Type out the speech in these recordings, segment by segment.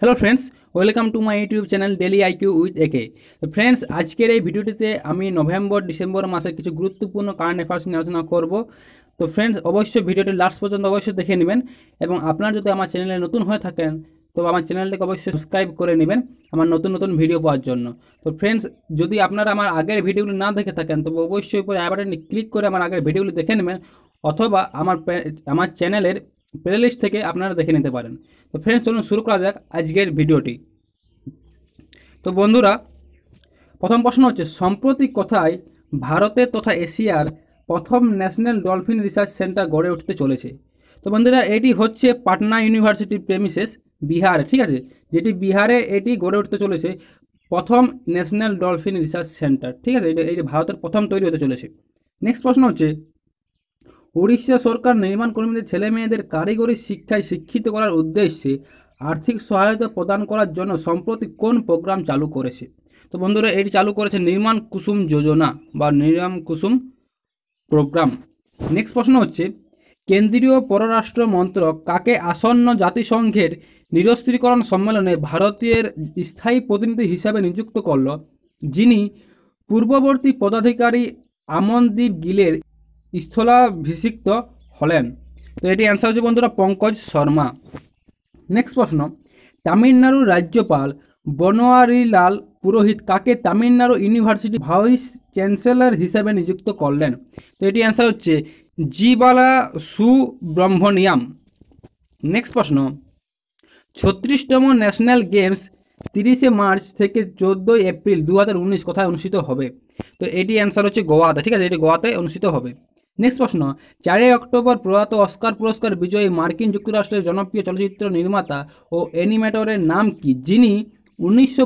hello friends welcome to my YouTube channel daily IQ with A K তো friends আজকের এই ভিডিওটিতে আমি নভেম্বর ডিসেম্বর মাসের কিছু গুরুত্বপূর্ণ কারেন্ট অ্যাফেয়ার্স নিয়ে আলোচনা করব তো ফ্রেন্ডস অবশ্যই ভিডিওটি লাস্ট পর্যন্ত অবশ্যই দেখে নেবেন এবং আপনার যদি আমার চ্যানেলে নতুন হয়ে থাকেন তো আমার চ্যানেলটিকে অবশ্যই সাবস্ক্রাইব করে নেবেন আমার নতুন নতুন ভিডিও পাওয়ার জন্য তো ফ্রেন্ডস যদি আপনারা আমার আগের ভিডিওগুলি না দেখে থাকেন তবে অবশ্যই উপরে আই ক্লিক করে আমার আগের ভিডিওগুলো দেখে নেবেন অথবা আমার আমার চ্যানেলের প্লেলিস্ট থেকে আপনারা দেখে নিতে পারেন তো ফ্রেন্ডস চলুন শুরু করা যাক আজকের ভিডিওটি তো বন্ধুরা প্রথম প্রশ্ন হচ্ছে সম্প্রতি কোথায় ভারতের তথা এশিয়ার প্রথম ন্যাশনাল ডলফিন রিসার্চ সেন্টার গড়ে উঠতে চলেছে তো বন্ধুরা এটি হচ্ছে পাটনা ইউনিভার্সিটির প্রেমিসেস বিহার ঠিক আছে যেটি বিহারে এটি গড়ে উঠতে চলেছে প্রথম ন্যাশনাল ডলফিন রিসার্চ সেন্টার ঠিক আছে এটা এটি ভারতের প্রথম তৈরি হতে চলেছে নেক্সট প্রশ্ন হচ্ছে উড়িষ্যা সরকার নির্মাণ কর্মীদের ছেলে মেয়েদের কারিগরি শিক্ষায় শিক্ষিত করার উদ্দেশ্যে আর্থিক সহায়তা প্রদান করার জন্য সম্প্রতি কোন প্রোগ্রাম চালু করেছে তো বন্ধুরা এটি চালু করেছে নির্মাণ কুসুম যোজনা বা নির্মাণ কুসুম প্রোগ্রাম নেক্সট প্রশ্ন হচ্ছে কেন্দ্রীয় পররাষ্ট্র মন্ত্রক কাকে আসন্ন জাতিসংঘের নিরস্ত্রীকরণ সম্মেলনে ভারতীয়ের স্থায়ী প্রতিনিধি হিসাবে নিযুক্ত করল যিনি পূর্ববর্তী পদাধিকারী আমনদীপ গিলের স্থলাভিষিক্ত হলেন তো এটি অ্যান্সার হচ্ছে বন্ধুরা পঙ্কজ শর্মা নেক্সট প্রশ্ন তামিলনাড়ুর রাজ্যপাল বনোয়ারিলাল পুরোহিত কাকে তামিলনাড়ু ইউনিভার্সিটি ভাইস চ্যান্সেলর হিসেবে নিযুক্ত করলেন তো এটি অ্যান্সার হচ্ছে জিবালা সুব্রহ্মণিয়াম নেক্সট প্রশ্ন ছত্রিশতম ন্যাশনাল গেমস তিরিশে মার্চ থেকে চোদ্দোই এপ্রিল দু কোথায় অনুষ্ঠিত হবে তো এটি অ্যান্সার হচ্ছে গোয়াতে ঠিক আছে এটি গোয়াতে অনুষ্ঠিত হবে নেক্সট প্রশ্ন চারই অক্টোবর প্রয়াত অস্কার পুরস্কার বিজয়ী মার্কিন যুক্তরাষ্ট্রের জনপ্রিয় চলচ্চিত্র নির্মাতা ও অ্যানিমেটরের নাম কি যিনি উনিশশো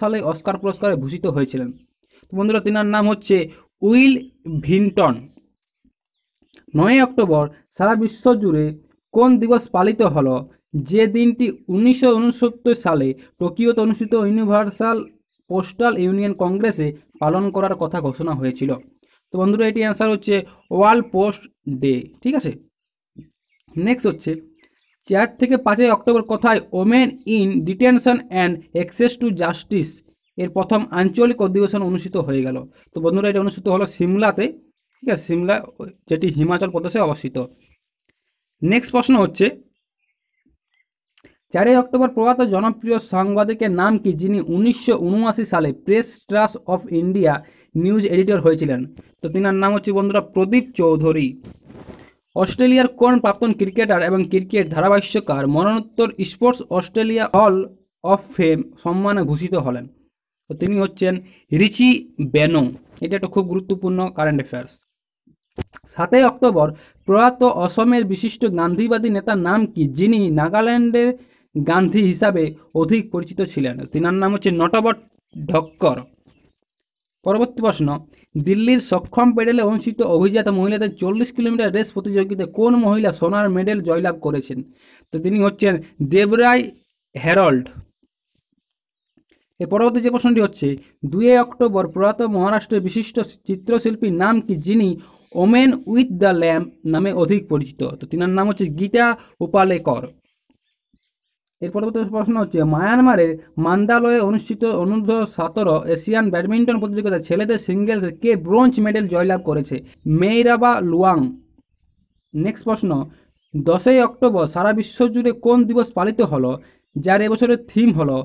সালে অস্কার পুরস্কারে ভূষিত হয়েছিলেন বন্ধুরা তিনার নাম হচ্ছে উইল ভিন্টন নয় অক্টোবর সারা বিশ্ব জুড়ে কোন দিবস পালিত হল যে দিনটি উনিশশো সালে টোকিওতে অনুষ্ঠিত ইউনিভার্সাল পোস্টাল ইউনিয়ন কংগ্রেসে পালন করার কথা ঘোষণা হয়েছিল তো বন্ধুরা এটি অ্যান্সার হচ্ছে ওয়াল পোস্ট ডে ঠিক আছে নেক্সট হচ্ছে চার থেকে পাঁচই অক্টোবর কথায় women in detention and access to justice এর প্রথম আঞ্চলিক অধিবেশন অনুষ্ঠিত হয়ে গেল তো বন্ধুরা এটা অনুষ্ঠিত হলো সিমলাতে ঠিক আছে সিমলা যেটি হিমাচল প্রদেশে অবস্থিত নেক্সট প্রশ্ন হচ্ছে চারই অক্টোবর প্রভাত জনপ্রিয় সাংবাদিকের নাম কি যিনি উনিশশো সালে Press Trust of India news editor হয়েছিলেন তো তিনার নাম হচ্ছে বন্ধুরা প্রদীপ চৌধুরী অস্ট্রেলিয়ার কোন প্রাক্তন ক্রিকেটার এবং ক্রিকেট ধারাভাষ্যকার মরণোত্তর Sports Australia Hall of Fame সম্মানে ভূষিত হলেন তো তিনি হচ্ছেন রিচি বেনো এটা একটা খুব গুরুত্বপূর্ণ কারেন্ট অ্যাফেয়ার্স সাতই অক্টোবর প্রয়াত অসমের বিশিষ্ট গান্ধীবাদী নেতার নাম কি যিনি নাগাল্যান্ডের গান্ধী হিসাবে অধিক পরিচিত ছিলেন তিনার নাম হচ্ছে নটবট ঢক্কর পরবর্তী প্রশ্ন দিল্লির সক্ষম প্যাডেলে অনুষ্ঠিত অভিজাত মহিলাদের চল্লিশ কিলোমিটার রেস প্রতিযোগিতায় কোন মহিলা সোনার মেডেল জয়লাভ করেছেন তো তিনি হচ্ছেন দেবরাই হ্যারল্ড এর পরবর্তী যে প্রশ্নটি হচ্ছে দুয়ে অক্টোবর প্রয়াত মহারাষ্ট্রের বিশিষ্ট চিত্রশিল্পীর নাম কি যিনি ওমেন উইথ দ্য ল্যাম্প নামে অধিক পরিচিত তো তিনার নাম হচ্ছে গীতা উপালেকর এর পরবর্তী প্রশ্ন হচ্ছে মায়ানমারের মান্দালয়ে অনুষ্ঠিত অনুর্ধ সতেরো এশিয়ান ব্যাডমিন্টন প্রতিযোগিতায় ছেলেদের সিঙ্গেলস কে ব্রোঞ্জ মেডেল জয়লাভ করেছে মেইরাবা লুয়াং নেক্সট প্রশ্ন দশই অক্টোবর সারা বিশ্ব জুড়ে কোন দিবস পালিত হলো যার এবছরের থিম হলো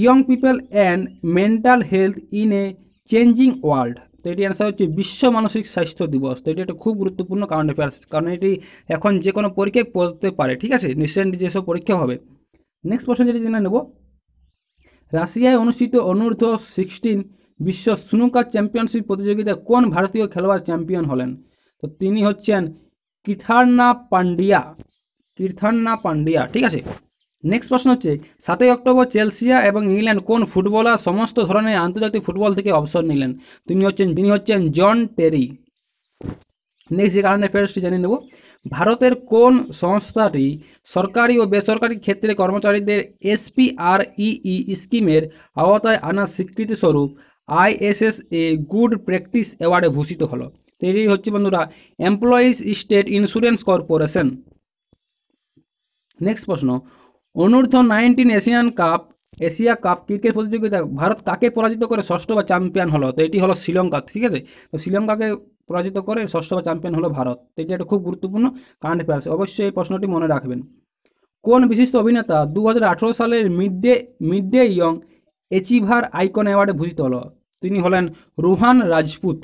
young people and mental health in a changing world তো এটি অ্যান্সার হচ্ছে বিশ্ব মানসিক স্বাস্থ্য দিবস তো এটি একটা খুব গুরুত্বপূর্ণ কারণ অ্যাফেয়ার্স কারণ এটি এখন যে কোনো পরীক্ষায় পড়তে পারে ঠিক আছে রিসেন্ট যেসব পরীক্ষা হবে নেক্সট প্রশ্ন যেটি জেনে নেব রাশিয়ায় অনুষ্ঠিত অনূর্ধ্ব সিক্সটিন বিশ্ব স্নুকার চ্যাম্পিয়নশিপ প্রতিযোগিতায় কোন ভারতীয় খেলোয়াড় চ্যাম্পিয়ন হলেন তো তিনি হচ্ছেন কিথার্না পান্ডিয়া কীর্থান্না পান্ডিয়া ঠিক আছে নেক্সট প্রশ্ন হচ্ছে সাতই অক্টোবর চেলসিয়া এবং ইংল্যান্ড কোন ফুটবলার সমস্ত ধরনের আন্তর্জাতিক ফুটবল থেকে অবসর নিলেন তিনি হচ্ছেন তিনি হচ্ছেন জন টেরি নেক্সট যে কারেন্ট অ্যাফেয়ার্সটি জানিয়ে নেব ভারতের কোন সংস্থাটি সরকারি ও বেসরকারি ক্ষেত্রে কর্মচারীদের এসপিআরইই স্কিমের আওতায় আনার স্বীকৃতিস্বরূপ আইএসএসএ গুড প্র্যাকটিস অ্যাওয়ার্ডে ভূষিত হলো তো এটি হচ্ছে বন্ধুরা Employees State Insurance Corporation next প্রশ্ন অনূর্ধ্ব nineteen Asian cup Asia cup cricket প্রতিযোগিতা ভারত কাকে পরাজিত করে ষষ্ঠ বা চ্যাম্পিয়ন হলো তো এটি হলো শ্রীলঙ্কা ঠিক আছে তো শ্রীলঙ্কাকে পরাজিত করে ষষ্ঠ বা চ্যাম্পিয়ন হলো ভারত তো এটি একটা খুব গুরুত্বপূর্ণ কারেন্ট অ্যাফেয়ার্স অবশ্যই এই প্রশ্নটি মনে রাখবেন কোন বিশিষ্ট অভিনেতা দু সালের Mid Day Mid Day young achiever icon অ্যাওয়ার্ডে ভূষিত হলো তিনি হলেন রুহান রাজপুত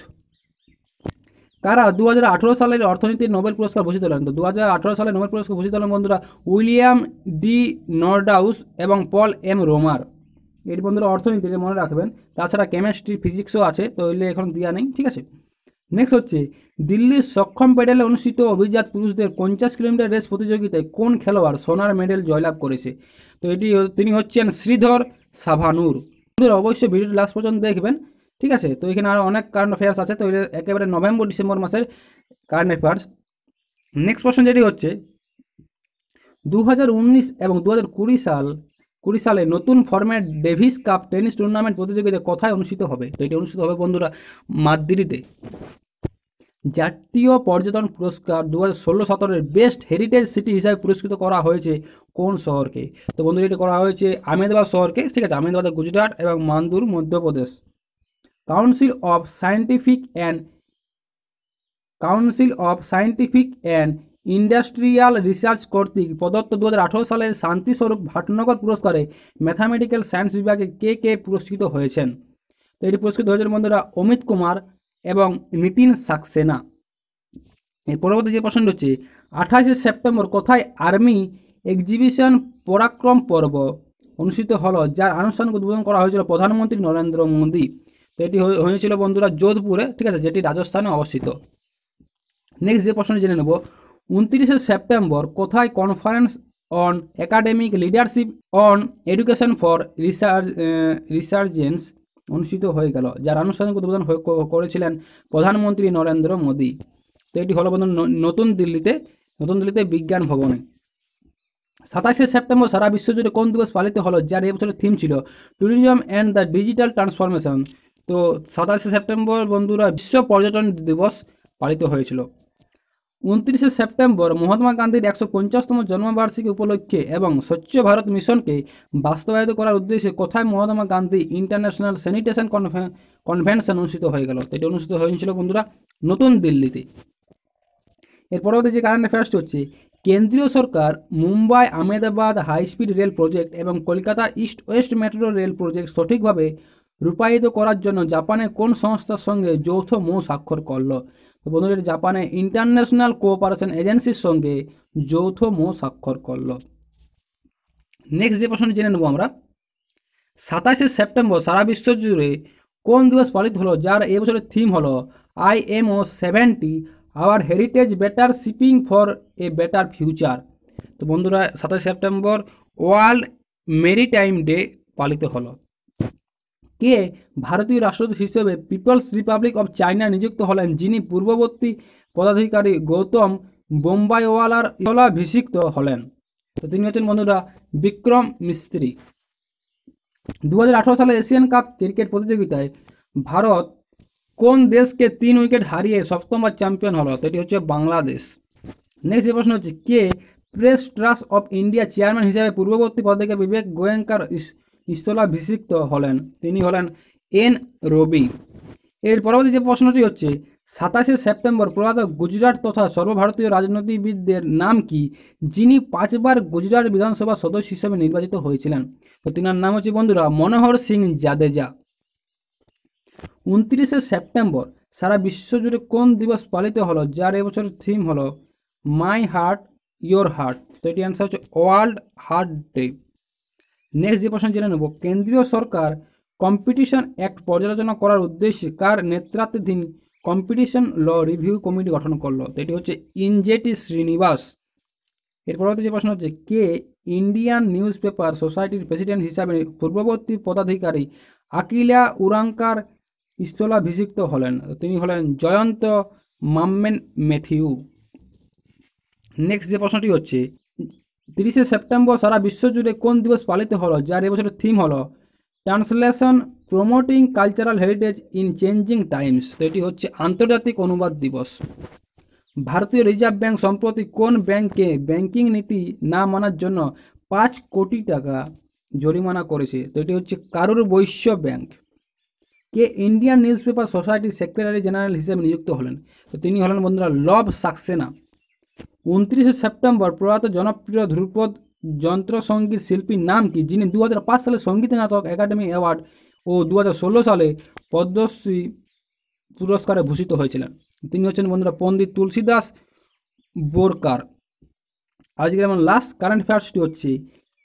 কারা দু সালের অর্থনীতির নোবেল পুরস্কার ভূষিত হলেন তো দু সালে নোবেল পুরস্কার ভূষিত হলেন বন্ধুরা উইলিয়াম ডি নর্ডাউস এবং পল এম রোমার এটি বন্ধুরা অর্থনীতি মনে রাখবেন তাছাড়া কেমিস্ট্রি ফিজিক্সও আছে তো এগুলো এখন দেওয়া নেই ঠিক আছে নেক্সট হচ্ছে দিল্লির সক্ষম প্যাডেলে অনুষ্ঠিত অভিজাত পুরুষদের পঞ্চাশ কিলোমিটার রেস প্রতিযোগিতায় কোন খেলোয়াড় সোনার মেডেল জয়লাভ করেছে তো এটি তিনি হচ্ছেন শ্রীধর সাভানুর অবশ্যই ভিডিওটি লাস্ট পর্যন্ত দেখবেন ঠিক আছে তো এখানে আরও অনেক কারেন্ট অ্যাফেয়ার্স আছে তো একেবারে নভেম্বর ডিসেম্বর মাসের কারেন্ট অ্যাফেয়ার্স নেক্সট প্রশ্ন যেটি হচ্ছে দু এবং দু সাল কুড়ি সালে নতুন format Davis cup tennis tournament প্রতিযোগিতা কোথায় অনুষ্ঠিত হবে তো এটি অনুষ্ঠিত হবে বন্ধুরা মাদ্রিদে জাতীয় পর্যটন পুরস্কার দু হাজার ষোলো সতেরোর বেস্ট হেরিটেজ সিটি হিসাবে পুরস্কৃত করা হয়েছে কোন শহরকে তো বন্ধুরা এটি করা হয়েছে আহমেদাবাদ শহরকে ঠিক আছে আহমেদাবাদের গুজরাট এবং মান্দুর Madhya Pradesh council of scientific and council of scientific and industrial research কর্তৃক প্রদত্ত দু সালের শান্তিস্বরূপ ভাটনগর পুরস্কারে ম্যাথামেটিক্যাল সায়েন্স বিভাগে কে কে পুরস্কৃত হয়েছেন তো এটি পুরস্কৃত হয়েছেন বন্ধুরা অমিত কুমার এবং নিতিন সাকসেনা এর পরবর্তী যে প্রশ্নটি হচ্ছে আঠাশে সেপ্টেম্বর কোথায় আর্মি এক্সিবিশন পরাক্রম পর্ব অনুষ্ঠিত হল যার আনুষ্ঠানিক উদ্বোধন করা হয়েছিল প্রধানমন্ত্রী নরেন্দ্র মোদী তো এটি হয়েছিল বন্ধুরা যোধপুরে ঠিক আছে যেটি রাজস্থানে অবস্থিত নেক্সট যে প্রশ্ন জেনে নেব উনত্রিশে সেপ্টেম্বর কোথায় conference on academic leadership on education for research resurgence অনুষ্ঠিত হয়ে গেল যার আনুষ্ঠানিক উদ্বোধন করেছিলেন প্রধানমন্ত্রী নরেন্দ্র মোদী তো এটি হলো বন্ধু নতুন দিল্লিতে নতুন দিল্লিতে বিজ্ঞান ভবনে সাতাশে সেপ্টেম্বর সারা বিশ্বজুড়ে কোন দিবস পালিত হলো যার এবছরের থিম ছিল tourism and the digital transformation তো সাতাশে সেপ্টেম্বর বন্ধুরা বিশ্ব পর্যটন দিবস পালিত হয়েছিল উনত্রিশে সেপ্টেম্বর মহাত্মা গান্ধীর একশো পঞ্চাশতম জন্মবার্ষিকী উপলক্ষে এবং স্বচ্ছ ভারত মিশনকে বাস্তবায়িত করার উদ্দেশ্যে কোথায় Mahatma Gandhi international sanitation convention অনুষ্ঠিত হয়ে গেল এটি অনুষ্ঠিত হয়েছিল বন্ধুরা নতুন দিল্লিতে এর পরবর্তী যে কারেন্ট অ্যাফেয়ার্স হচ্ছে কেন্দ্রীয় সরকার Mumbai Ahmedabad high speed rail project এবং Kolkata east west metro rail project সঠিকভাবে রূপায়িত করার জন্য জাপানে কোন সংস্থার সঙ্গে যৌথ মো স্বাক্ষর করল তো বন্ধুরা জাপানে ইন্টারন্যাশনাল কোঅপারেশন এজেন্সির সঙ্গে যৌথ মো স্বাক্ষর করল নেক্সট যে প্রশ্ন জেনে নেব আমরা সাতাশে সেপ্টেম্বর সারা বিশ্ব জুড়ে কোন দিবস পালিত হলো যার এবছরের থিম হলো I M O seventy our heritage better shipping for a better future তো বন্ধুরা সাতাশ সেপ্টেম্বর ওয়ার্ল্ড মেরিটাইম ডে পালিত হলো কে ভারতীয় রাষ্ট্রদূত হিসেবে পিপলস রিপাবলিক অব চায়না নিযুক্ত হলেন যিনি পূর্ববর্তী পদাধিকারী গৌতম বোম্বাইওয়ালার ইলাভিষিক্ত হলেন তো তিনি হচ্ছেন বন্ধুরা বিক্রম মিস্ত্রি দু সালে এশিয়ান কাপ ক্রিকেট প্রতিযোগিতায় ভারত কোন দেশকে তিন উইকেট হারিয়ে সপ্তমবার চ্যাম্পিয়ন হলো তো এটি হচ্ছে বাংলাদেশ নেক্সট এই প্রশ্ন হচ্ছে কে Press Trust of India chairman হিসেবে পূর্ববর্তী পদ বিবেক গোয়েঙ্কার স্থলাভিষিক্ত হলেন তিনি হলেন এন রবি এর পরবর্তী যে প্রশ্নটি হচ্ছে সাতাশে সেপ্টেম্বর প্রয়াত গুজরাট তথা সর্বভারতীয় রাজনীতিবিদদের নাম কি যিনি পাঁচবার গুজরাট বিধানসভা সদস্য হিসেবে নির্বাচিত হয়েছিলেন তো তিনার নাম হচ্ছে বন্ধুরা মনোহর সিং জাদেজা উনত্রিশে সেপ্টেম্বর সারা বিশ্বজুড়ে কোন দিবস পালিত হলো যার এবছর থিম হলো মাই হার্ট ইয়োর হার্ট তো এটি অ্যান্সার হচ্ছে ওয়ার্ল্ড হার্ট ডে নেক্সট যে প্রশ্ন জেনে নেব কেন্দ্রীয় সরকার কম্পিটিশন অ্যাক্ট পর্যালোচনা করার উদ্দেশ্যে কার নেতৃত্বাধীন কম্পিটিশন ল রিভিউ কমিটি গঠন করলো তো এটি হচ্ছে ইনজেটি শ্রীনিবাস এর পরবর্তী যে প্রশ্ন হচ্ছে কে ইন্ডিয়ান নিউজ পেপার সোসাইটির প্রেসিডেন্ট হিসাবে পূর্ববর্তী পদাধিকারী আকিলা উরাঙ্কার স্থলাভিষিক্ত হলেন তিনি হলেন জয়ন্ত মাম্মেন ম্যাথিউ নেক্সট যে প্রশ্নটি হচ্ছে তিরিশে সেপ্টেম্বর সারা বিশ্বজুড়ে কোন দিবস পালিত হলো যার এবছরের থিম হলো translation promoting cultural heritage in changing times তো এটি হচ্ছে আন্তর্জাতিক অনুবাদ দিবস ভারতীয় রিজার্ভ ব্যাংক সম্প্রতি কোন ব্যাংকে ব্যাংকিং নীতি না মানার জন্য পাঁচ কোটি টাকা জরিমানা করেছে তো এটি হচ্ছে কারুর বৈশ্য ব্যাংক কে ইন্ডিয়ান নিউজ পেপার সোসাইটির সেক্রেটারি জেনারেল হিসেবে নিযুক্ত হলেন তো তিনি হলেন বন্ধুরা লব সাকসেনা উনত্রিশে সেপ্টেম্বর প্রয়াত জনপ্রিয় ধ্রুপদ যন্ত্রসঙ্গীত শিল্পীর নাম কি যিনি দু সালে সঙ্গীত নাটক একাডেমি অ্যাওয়ার্ড ও দু সালে পদ্মশ্রী পুরস্কারে ভূষিত হয়েছিলেন তিনি হচ্ছেন বন্ধুরা পণ্ডিত তুলসীদাস বোরকার আজকে যেমন লাস্ট কারেন্ট অ্যাফেয়ার্সটি হচ্ছে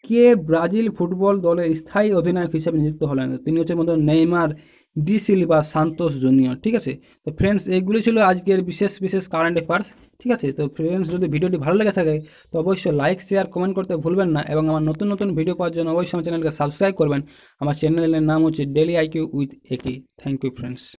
কে ব্রাজিল ফুটবল দলের স্থায়ী অধিনায়ক হিসেবে নিযুক্ত হলেন তিনি হচ্ছেন বন্ধুরা নেইমার ডি বা সান্তোষ জুনিয়র ঠিক আছে তো ফ্রেন্ডস এইগুলি ছিল আজকের বিশেষ বিশেষ কারেন্ট অ্যাফেয়ার্স ঠিক আছে তো ফ্রেন্ডস যদি ভিডিওটি ভালো লেগে থাকে তো অবশ্যই লাইক শেয়ার কমেন্ট করতে ভুলবেন না এবং আমার নতুন নতুন ভিডিও পাওয়ার জন্য অবশ্যই আমার চ্যানেলকে সাবস্ক্রাইব করবেন আমার চ্যানেলের নাম হচ্ছে ডেলি আইকিউ উইথ একি থ্যাংক ইউ ফ্রেন্ডস